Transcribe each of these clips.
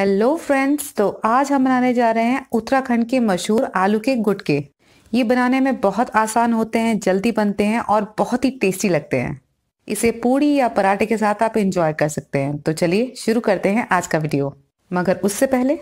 hello friends तो आज हम बनाने जा रहे हैं उत्तराखंड के मशहूर आलू के गुटके ये बनाने में बहुत आसान होते हैं जल्दी बनते हैं और बहुत ही टेस्टी लगते हैं इसे पूड़ी या पराठे के साथ आप इंजॉय कर सकते हैं तो चलिए शुरू करते हैं आज का वीडियो मगर उससे पहले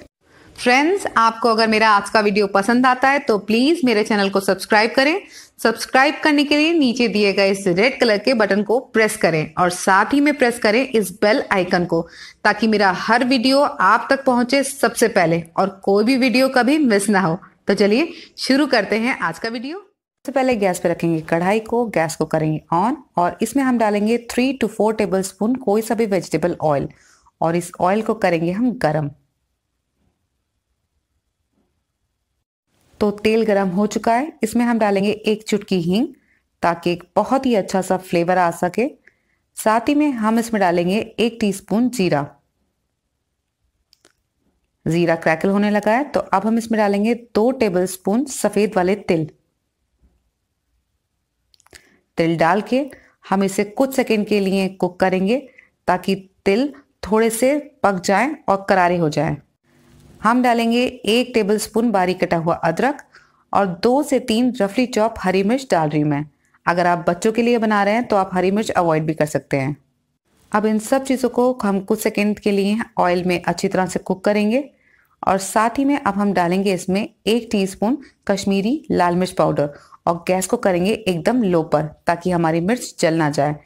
फ्रेंड्स आपको अगर मेरा आज का वीडियो पसंद आता है तो प्लीज़ मेरे चैनल को सब्सक्राइब करें सब्सक्राइब करने के लिए नीचे दिए गए इस रेड कलर के बटन को प्रेस करें और साथ ही में प्रेस करें इस बेल आइकन को ताकि मेरा हर वीडियो आप तक पहुंचे सबसे पहले और कोई भी वीडियो कभी मिस ना हो तो चलिए शुरू करते हैं आज का वीडियो सबसे पहले गैस पे रखेंगे कढ़ाई को गैस को करेंगे ऑन और इसमें हम डालेंगे three two four tablespoon कोई सा भी वेजिटेबल ऑयल और इस ऑयल को करेंगे हम गर्म तो तेल गरम हो चुका है इसमें हम डालेंगे एक चुटकी हींग ताकि एक बहुत ही अच्छा सा फ्लेवर आ सके साथ ही में हम इसमें डालेंगे एक टीस्पून जीरा जीरा क्रैकल होने लगा है तो अब हम इसमें डालेंगे दो टेबलस्पून सफ़ेद वाले तिल तिल डाल के हम इसे कुछ सेकेंड के लिए कुक करेंगे ताकि तिल थोड़े से पक जाए और करारे हो जाए हम डालेंगे एक टेबलस्पून बारीक कटा हुआ अदरक और दो से तीन रफली चॉप हरी मिर्च डाल रही मैं अगर आप बच्चों के लिए बना रहे हैं तो आप हरी मिर्च अवॉइड भी कर सकते हैं अब इन सब चीज़ों को हम कुछ सेकेंड के लिए ऑयल में अच्छी तरह से कुक करेंगे और साथ ही में अब हम डालेंगे इसमें एक टीस्पून कश्मीरी लाल मिर्च पाउडर और गैस को करेंगे एकदम लो पर ताकि हमारी मिर्च जल ना जाए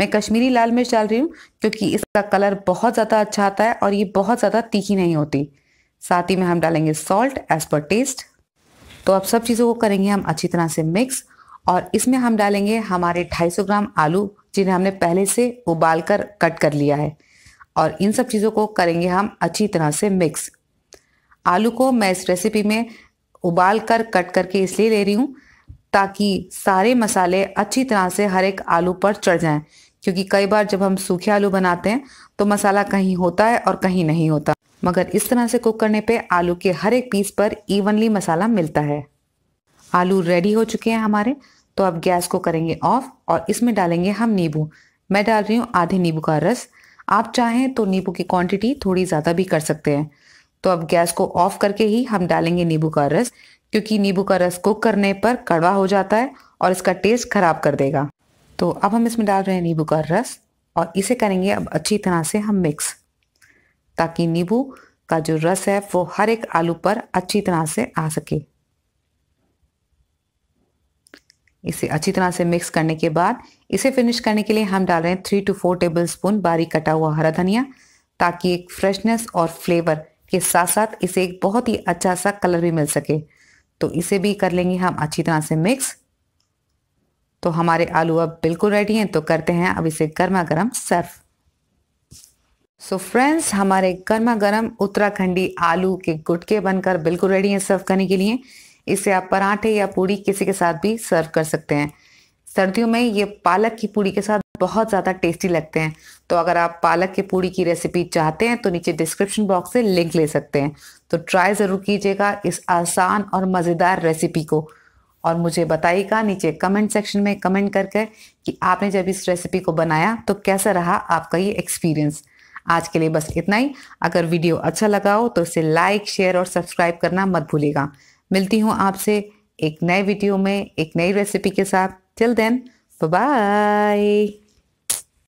मैं कश्मीरी लाल मिर्च डाल रही हूँ क्योंकि इसका कलर बहुत ज़्यादा अच्छा आता है और ये बहुत ज़्यादा तीखी नहीं होती साथ ही में हम डालेंगे सॉल्ट एज पर टेस्ट तो अब सब चीज़ों को करेंगे हम अच्छी तरह से मिक्स और इसमें हम डालेंगे हमारे 250 ग्राम आलू जिन्हें हमने पहले से उबाल कर कट कर लिया है और इन सब चीज़ों को करेंगे हम अच्छी तरह से मिक्स आलू को मैं इस रेसिपी में उबाल कर कट करके इसलिए ले रही हूँ ताकि सारे मसाले अच्छी तरह से हर एक आलू पर चढ़ जाएं क्योंकि कई बार जब हम सूखे आलू बनाते हैं तो मसाला कहीं होता है और कहीं नहीं होता मगर इस तरह से कुक करने पे आलू के हर एक पीस पर इवनली मसाला मिलता है आलू रेडी हो चुके हैं हमारे तो अब गैस को करेंगे ऑफ और इसमें डालेंगे हम नींबू मैं डाल रही हूँ आधे नींबू का रस आप चाहें तो नींबू की क्वांटिटी थोड़ी ज़्यादा भी कर सकते हैं तो अब गैस को ऑफ करके ही हम डालेंगे नींबू का रस क्योंकि नींबू का रस कुक करने पर कड़वा हो जाता है और इसका टेस्ट खराब कर देगा तो अब हम इसमें डाल रहे हैं नींबू का रस और इसे करेंगे अब अच्छी तरह से हम मिक्स ताकि नींबू का जो रस है वो हर एक आलू पर अच्छी तरह से आ सके इसे अच्छी तरह से मिक्स करने के बाद इसे फिनिश करने के लिए हम डाल रहे हैं three two four tablespoon बारीक कटा हुआ हरा धनिया ताकि एक फ्रेशनेस और फ्लेवर के साथ साथ इसे एक बहुत ही अच्छा सा कलर भी मिल सके तो इसे भी कर लेंगे हम अच्छी तरह से मिक्स तो हमारे आलू अब बिल्कुल रेडी हैं तो करते हैं अब इसे गर्मा गर्म सर्व सो so फ्रेंड्स हमारे गर्मा गर्म उत्तराखंडी आलू के गुटके बनकर बिल्कुल रेडी हैं सर्व करने के लिए इसे आप पराठे या पूड़ी किसी के साथ भी सर्व कर सकते हैं सर्दियों में ये पालक की पूड़ी के साथ बहुत ज़्यादा टेस्टी लगते हैं तो अगर आप पालक की पूड़ी की रेसिपी चाहते हैं तो नीचे डिस्क्रिप्शन बॉक्स से लिंक ले सकते हैं तो ट्राई ज़रूर कीजिएगा इस आसान और मज़ेदार रेसिपी को और मुझे बताइएगा नीचे कमेंट सेक्शन में कमेंट करके कि आपने जब इस रेसिपी को बनाया तो कैसा रहा आपका ये एक्सपीरियंस आज के लिए बस इतना ही अगर वीडियो अच्छा लगा हो तो इसे लाइक शेयर और सब्सक्राइब करना मत भूलिएगा मिलती हूँ आपसे एक नए वीडियो में एक नई रेसिपी के साथ टिल देन बाय